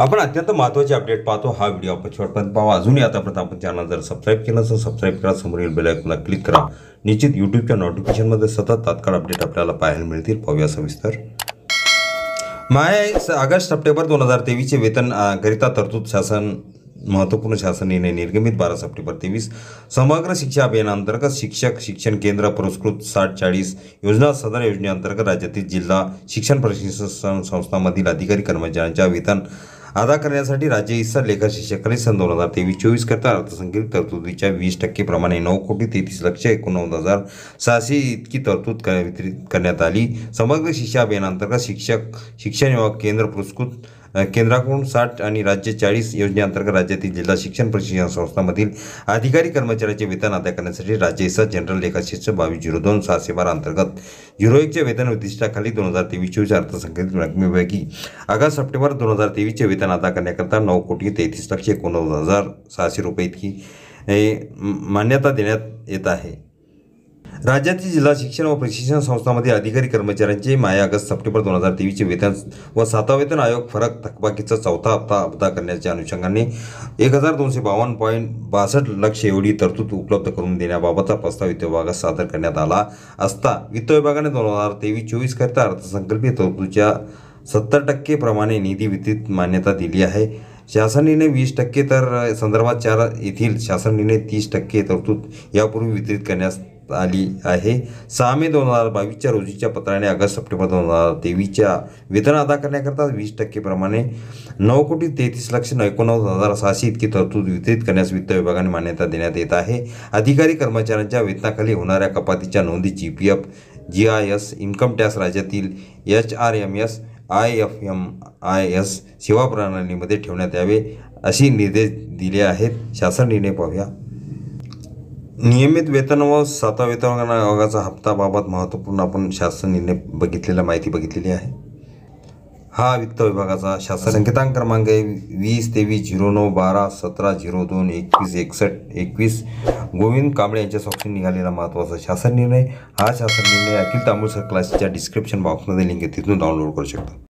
आपण अत्यंत महत्त्वाचे अपडेट पाहतो हा व्हिडिओ आपण शेवटपर्यंत पाहा अजूनही आतापर्यंत आपण चॅनल जर सबस्क्राईब केलं तर सबस्क्राईब करा समोरील आयकॉनला क्लिक करा निश्चित यूट्यूबच्या नोटिफिकेशनमध्ये सतत तात्काळ अपडेट आपल्याला पाहायला मिळतील पाहूया सविस्तर माय ऑगस्ट सप्टेंबर दोन हजार तेवीसचे वेतन करिता तरतूद शासन महत्त्वपूर्ण शासन निर्णय निर्गमित बारा सप्टेंबर तेवीस समग्र शिक्षा अभियानांतर्गत शिक्षक शिक्षण केंद्र पुरस्कृत साठ चाळीस योजना सदर योजनेअंतर्गत राज्यातील जिल्हा शिक्षण प्रशिक्षण संस्थांमधील अधिकारी कर्मचाऱ्यांच्या वेतन अदा करण्यासाठी राज्य हिस्सा लेखा शिक्षकांनी दोन हजार तेवीस चोवीस करता अर्थसंकलित तरतुदीच्या वीस टक्केप्रमाणे नऊ कोटी तेहतीस लक्ष एकोणनव्वद हजार सहाशे इतकी तरतूद वितरित करण्यात आली समग्र शिक्षा अभियानांतर्गत शिक्षक शिक्षण विभाग केंद्र पुरस्कृत केंद्राकडून साठ आणि राज्य चाळीस योजनेअंतर्गत राज्यातील जिल्हा शिक्षण प्रशिक्षण संस्थांमधील अधिकारी कर्मचाऱ्यांचे वेतन अदा करण्यासाठी राज्य इसा जनरल लेखाशिष्ठ बावीस झिरो दोन सहाशे बारा अंतर्गत झिरो एकच्या वेतन उद्दिष्टाखाली दोन हजार तेवीस चोवीस अर्थसंकल्प रकमेपैकी ऑगस्ट सप्टेंबर दोन हजार तेवीसचे वेतन अदा करण्याकरता नऊ कोटी तेहतीस लक्ष एकोणनव्वद हजार सहाशे रुपये इतकी मान्यता देण्यात येत आहे राज्यातील जिल्हा शिक्षण व प्रशिक्षण संस्थांमध्ये अधिकारी कर्मचाऱ्यांचे माय ऑगस्ट सप्टेंबर दोन हजार तेवीसचे वेतन व सातवा वेतन आयोग फरक थकबाकीचा चौथा हप्ता अदा करण्याच्या अनुषंगाने एक हजार दोनशे बावन्न पॉईंट बासष्ट लक्ष एवढी तरतूद उपलब्ध करून देण्याबाबतचा प्रस्ताव वित्त विभागात सादर करण्यात आला असता वित्त विभागाने दोन हजार तेवीस चोवीस करता अर्थसंकल्पीय तरतूदच्या सत्तर टक्केप्रमाणे प्रमाणे निधी वितरित मान्यता दिली आहे निर्णय वीस टक्के तर संदर्भात चार येथील निर्णय तीस टक्के तरतूद यापूर्वी वितरित करण्यास आली आहे सहा मे दोन हजार बावीसच्या रोजीच्या पत्राने ऑगस्ट सप्टेंबर दोन हजार तेवीसच्या वेतन अदा करण्याकरता वीस टक्केप्रमाणे नऊ कोटी तेहतीस लक्ष एकोणनव्वद हजार सहाशे इतकी तरतूद वितरित करण्यास वित्त विभागाने मान्यता देण्यात येत आहे अधिकारी कर्मचाऱ्यांच्या वेतनाखाली होणाऱ्या कपातीच्या नोंदी G P F G I S income tax राज्यातील H R M S I F M I S सेवा प्रणालीमध्ये ठेवण्यात यावे असे निर्देश दिले आहेत शासन निर्णय पाहूया नियमित वेतन व साता वेतन आयोगाचा हप्ताबाबत महत्त्वपूर्ण आपण शासन निर्णय बघितलेला माहिती बघितलेली आहे हा वित्त विभागाचा शासन संकेतांक क्रमांक आहे वीस तेवीस झिरो नऊ बारा सतरा झिरो दोन एकवीस एकसष्ट एकवीस गोविंद कांबळे यांच्या स्वाक्षरी निघालेला महत्त्वाचा शासन निर्णय हा शासन निर्णय अखिल तांबूळ क्लासच्या डिस्क्रिप्शन बॉक्समध्ये लिंक आहे तिथून डाउनलोड करू शकता